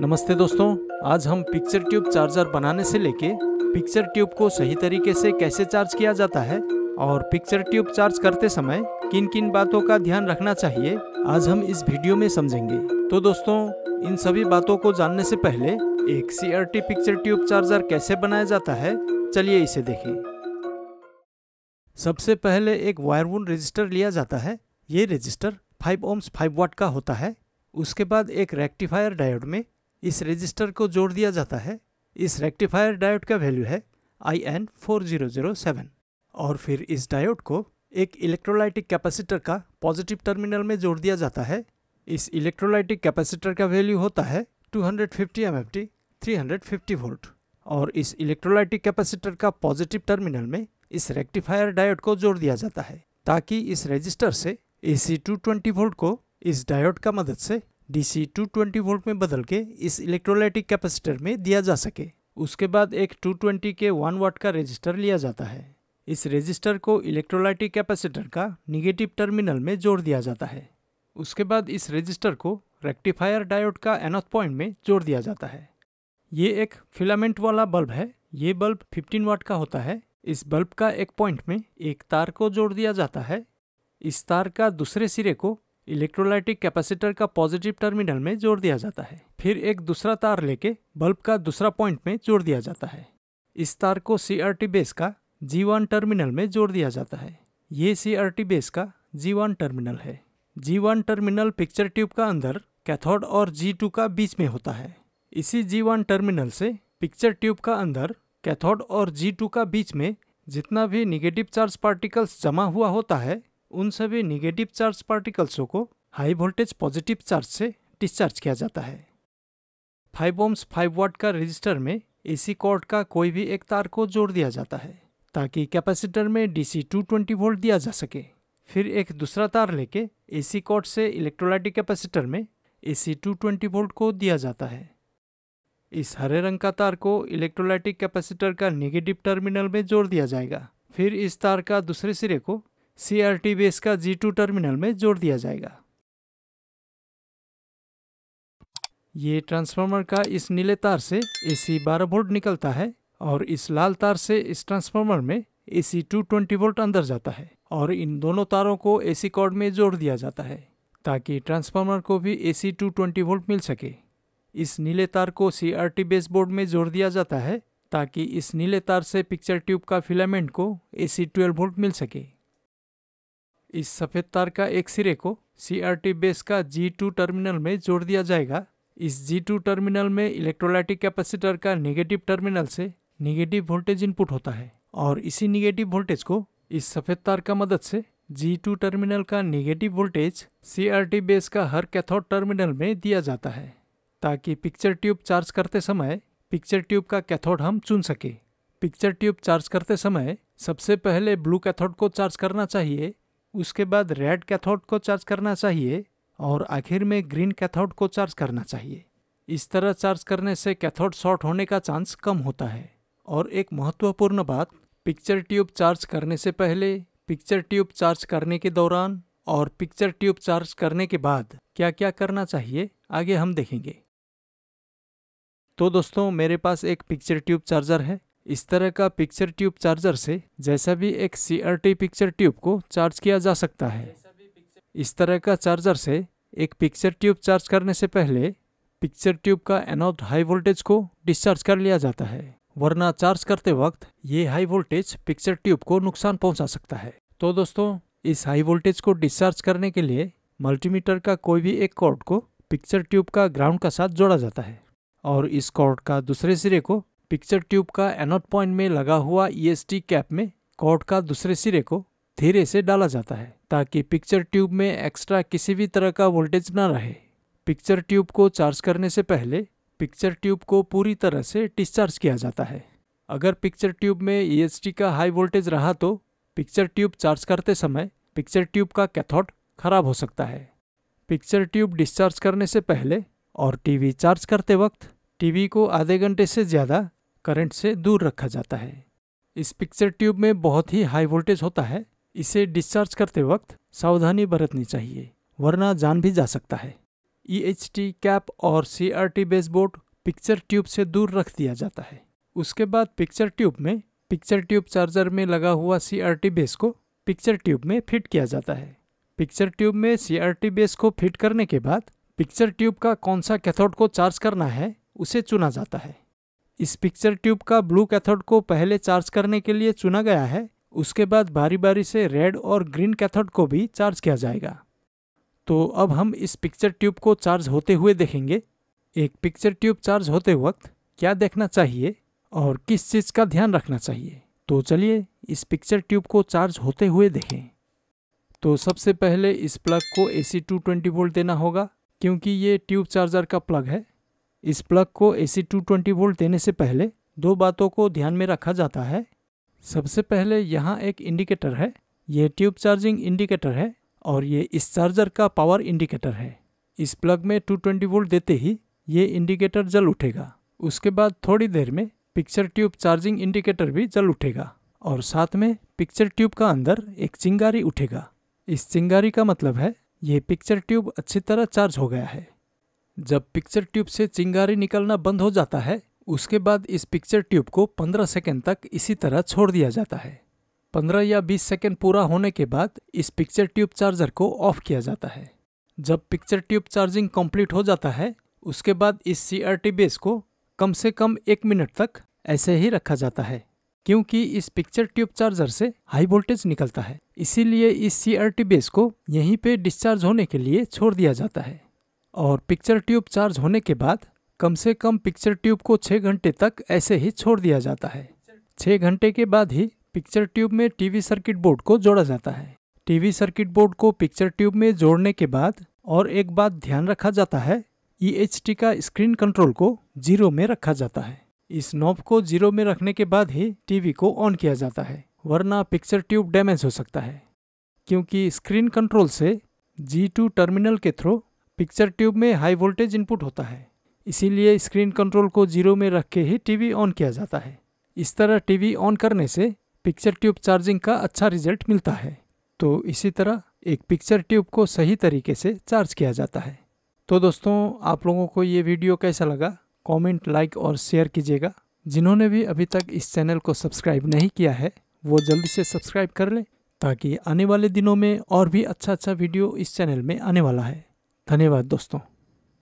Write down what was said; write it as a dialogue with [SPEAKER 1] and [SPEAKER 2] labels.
[SPEAKER 1] नमस्ते दोस्तों आज हम पिक्चर ट्यूब चार्जर बनाने से लेके पिक्चर ट्यूब को सही तरीके से कैसे चार्ज किया जाता है और पिक्चर ट्यूब चार्ज करते समय किन किन बातों का ध्यान रखना चाहिए आज हम इस वीडियो में समझेंगे तो दोस्तों इन सभी बातों को जानने से पहले एक सी पिक्चर ट्यूब चार्जर कैसे बनाया जाता है चलिए इसे देखें सबसे पहले एक वायरवून रजिस्टर लिया जाता है ये रजिस्टर 5 ओम्स 5 वाट का होता है उसके बाद एक रेक्टिफायर डायोड में इस रजिस्टर को जोड़ दिया जाता है इस रेक्टिफायर डायोड का वैल्यू है I N four zero zero seven और फिर इस डायोड को एक इलेक्ट्रोलाइटिक कैपेसिटर का पॉजिटिव टर्मिनल में जोड़ दिया जाता है इस इलेक्ट्रोलाइटिक कैपेसिटर का वैल्यू होता है 250 hundred fifty M F T three hundred fifty volt और इस इलेक्ट्रोलाइटिक कैपेसिटर का पॉजिटिव टर्मिनल में इस रेक्टिफायर डायोड को जोड़ दिया जाता है ताकि इस रजिस्टर से A C two twenty volt को इस डायोड का मदद से डीसी 220 वोल्ट में बदल के इस इलेक्ट्रोलाइटिक कैपेसिटर में दिया जा सके उसके बाद एक 220 के वन वाट का रजिस्टर लिया जाता है इस रजिस्टर को इलेक्ट्रोलाइटिक कैपेसिटर का निगेटिव टर्मिनल में जोड़ दिया जाता है उसके बाद इस रजिस्टर को रेक्टिफायर डायोड का एनोथ पॉइंट में जोड़ दिया जाता है ये एक फिलामेंट वाला बल्ब है ये बल्ब 15 वाट का होता है इस बल्ब का एक पॉइंट में एक तार को जोड़ दिया जाता है इस तार का दूसरे सिरे को इलेक्ट्रोलाइटिक कैपेसिटर का पॉजिटिव टर्मिनल में जोड़ दिया जाता है फिर एक दूसरा तार लेके बल्ब का दूसरा पॉइंट में जोड़ दिया जाता है इस तार को सी बेस का जी टर्मिनल में जोड़ दिया जाता है ये सी बेस का जी टर्मिनल है जी टर्मिनल पिक्चर ट्यूब का अंदर कैथोड और जी का बीच में होता है इसी जी टर्मिनल से पिक्चर ट्यूब का अंदर कैथोड और जी का बीच में जितना भी निगेटिव चार्ज पार्टिकल्स जमा हुआ होता है उन सभी निगेटिव चार्ज पार्टिकल्सों को हाई वोल्टेज पॉजिटिव चार्ज से डिस्चार्ज किया जाता है फाइव ओम्स फाइव वाट का रजिस्टर में एसी कॉर्ड का कोई भी एक तार को जोड़ दिया जाता है ताकि कैपेसिटर में डीसी 220 वोल्ट दिया जा सके फिर एक दूसरा तार लेके एसी कॉर्ड से इलेक्ट्रोलाइटिक कैपेसिटर में एसी 220 वोल्ट को दिया जाता है इस हरे रंग का तार को इलेक्ट्रोलाइटिक कैपेसिटर का नेगेटिव टर्मिनल में जोड़ दिया जाएगा फिर इस तार का दूसरे सिरे को सीआरटी बेस का जी टू टर्मिनल में जोड़ दिया जाएगा ये ट्रांसफार्मर का इस नीले तार से एसी 12 बारह वोल्ट निकलता है और इस लाल तार से इस ट्रांसफार्मर में A C two twenty volt अंदर जाता है और इन दोनों तारों को एसी कॉर्ड में जोड़ दिया जाता है ताकि ट्रांसफार्मर को भी A C two twenty volt मिल सके इस नीले तार को सीआरटी बेस बोर्ड में जोड़ दिया जाता है ताकि इस नीले तार से पिक्चर ट्यूब का फिलामेंट को ए सी ट्वेल्व वोल्ट मिल सके इस सफ़ेद तार का एक सिरे को सी बेस का G2 टर्मिनल में जोड़ दिया जाएगा इस G2 टर्मिनल में इलेक्ट्रोलाइटिक कैपेसिटर का नेगेटिव टर्मिनल से नेगेटिव वोल्टेज इनपुट होता है और इसी नेगेटिव वोल्टेज को इस सफ़ेद तार का मदद से G2 टर्मिनल का नेगेटिव वोल्टेज सी बेस का हर कैथोड टर्मिनल में दिया जाता है ताकि पिक्चर ट्यूब चार्ज करते समय पिक्चर ट्यूब का कैथोड हम चुन सके पिक्चर ट्यूब चार्ज करते समय सबसे पहले ब्लू कैथोड को चार्ज करना चाहिए उसके बाद रेड कैथोड को चार्ज करना चाहिए और आखिर में ग्रीन कैथोड को चार्ज करना चाहिए इस तरह चार्ज करने से कैथोड शॉर्ट होने का चांस कम होता है और एक महत्वपूर्ण बात पिक्चर ट्यूब चार्ज करने से पहले पिक्चर ट्यूब चार्ज करने के दौरान और पिक्चर ट्यूब चार्ज करने के बाद क्या क्या करना चाहिए आगे हम देखेंगे तो दोस्तों मेरे पास एक पिक्चर ट्यूब चार्जर है इस तरह का पिक्चर ट्यूब चार्जर से जैसा भी एक सी पिक्चर ट्यूब को चार्ज किया जा सकता है इस तरह का चार्जर से एक पिक्चर ट्यूब चार्ज करने से पहले पिक्चर ट्यूब का एनोड हाई वोल्टेज को डिस्चार्ज कर लिया जाता है वरना चार्ज करते वक्त ये हाई वोल्टेज पिक्चर ट्यूब को नुकसान पहुंचा सकता है तो दोस्तों इस हाई वोल्टेज को डिस्चार्ज करने के लिए मल्टीमीटर का कोई भी एक कॉर्ड को पिक्चर ट्यूब का ग्राउंड का साथ जोड़ा जाता है और इस कॉर्ड का दूसरे सिरे को पिक्चर ट्यूब का एनोट पॉइंट में लगा हुआ ईएसटी e कैप में कॉर्ड का दूसरे सिरे को धीरे से डाला जाता है ताकि पिक्चर ट्यूब में एक्स्ट्रा किसी भी तरह का वोल्टेज ना रहे पिक्चर ट्यूब को चार्ज करने से पहले पिक्चर ट्यूब को पूरी तरह से डिस्चार्ज किया जाता है अगर पिक्चर ट्यूब में ईएसटी e का हाई वोल्टेज रहा तो पिक्चर ट्यूब चार्ज करते समय पिक्चर ट्यूब का कैथोड खराब हो सकता है पिक्चर ट्यूब डिस्चार्ज करने से पहले और टीवी चार्ज करते वक्त टीवी को आधे घंटे से ज़्यादा करंट से दूर रखा जाता है इस पिक्चर ट्यूब में बहुत ही हाई वोल्टेज होता है इसे डिस्चार्ज करते वक्त सावधानी बरतनी चाहिए वरना जान भी जा सकता है ई एच टी कैप और C R T baseboard picture tube से दूर रख दिया जाता है उसके बाद पिक्चर ट्यूब में पिक्चर ट्यूब चार्जर में लगा हुआ सी आर टी बेस को पिक्चर ट्यूब में फिट किया जाता है पिक्चर ट्यूब में सी आर टी बेस को फिट करने के बाद पिक्चर ट्यूब का कौन सा कैथोड को चार्ज करना है उसे चुना जाता है इस पिक्चर ट्यूब का ब्लू कैथोड को पहले चार्ज करने के लिए चुना गया है उसके बाद बारी बारी से रेड और ग्रीन कैथोड को भी चार्ज किया जाएगा तो अब हम इस पिक्चर ट्यूब को चार्ज होते हुए देखेंगे एक पिक्चर ट्यूब चार्ज होते वक्त क्या देखना चाहिए और किस चीज़ का ध्यान रखना चाहिए तो चलिए इस पिक्चर ट्यूब को चार्ज होते हुए देखें तो सबसे पहले इस प्लग को A C two twenty volt देना होगा क्योंकि ये ट्यूब चार्जर का प्लग है इस प्लग को A C two twenty volt देने से पहले दो बातों को ध्यान में रखा जाता है सबसे पहले यहाँ एक इंडिकेटर है ये ट्यूब चार्जिंग इंडिकेटर है और ये इस चार्जर का पावर इंडिकेटर है इस प्लग में 220 वोल्ट देते ही ये इंडिकेटर जल उठेगा उसके बाद थोड़ी देर में पिक्चर ट्यूब चार्जिंग इंडिकेटर भी जल उठेगा और साथ में पिक्चर ट्यूब का अंदर एक चिंगारी उठेगा इस चिंगारी का मतलब है ये पिक्चर ट्यूब अच्छी तरह चार्ज हो गया है जब पिक्चर ट्यूब से चिंगारी निकलना बंद हो जाता है उसके बाद इस पिक्चर ट्यूब को 15 सेकंड तक इसी तरह छोड़ दिया जाता है 15 या 20 सेकंड पूरा होने के बाद इस पिक्चर ट्यूब चार्जर को ऑफ किया जाता है जब पिक्चर ट्यूब चार्जिंग कंप्लीट हो जाता है उसके बाद इस सी बेस को कम से कम एक मिनट तक ऐसे ही रखा जाता है क्योंकि इस पिक्चर ट्यूब चार्जर से हाई वोल्टेज निकलता है इसीलिए इस सी बेस को यहीं पे डिस्चार्ज होने के लिए छोड़ दिया जाता है और पिक्चर ट्यूब चार्ज होने के बाद कम से कम पिक्चर ट्यूब को छः घंटे तक ऐसे ही छोड़ दिया जाता है छः घंटे के बाद ही पिक्चर ट्यूब में टीवी सर्किट बोर्ड को जोड़ा जाता है टीवी सर्किट बोर्ड को पिक्चर ट्यूब में जोड़ने के बाद और एक बात ध्यान रखा जाता है ई e का स्क्रीन कंट्रोल को जीरो में रखा जाता है इस नॉब को जीरो में रखने के बाद ही टीवी को ऑन किया जाता है वरना पिक्चर ट्यूब डैमेज हो सकता है क्योंकि स्क्रीन कंट्रोल से जी टू टर्मिनल के थ्रू पिक्चर ट्यूब में हाई वोल्टेज इनपुट होता है इसीलिए स्क्रीन कंट्रोल को जीरो में रख के ही टीवी ऑन किया जाता है इस तरह टीवी ऑन करने से पिक्चर ट्यूब चार्जिंग का अच्छा रिजल्ट मिलता है तो इसी तरह एक पिक्चर ट्यूब को सही तरीके से चार्ज किया जाता है तो दोस्तों आप लोगों को ये वीडियो कैसा लगा कमेंट लाइक और शेयर कीजिएगा जिन्होंने भी अभी तक इस चैनल को सब्सक्राइब नहीं किया है वो जल्दी से सब्सक्राइब कर लें ताकि आने वाले दिनों में और भी अच्छा अच्छा वीडियो इस चैनल में आने वाला है धन्यवाद दोस्तों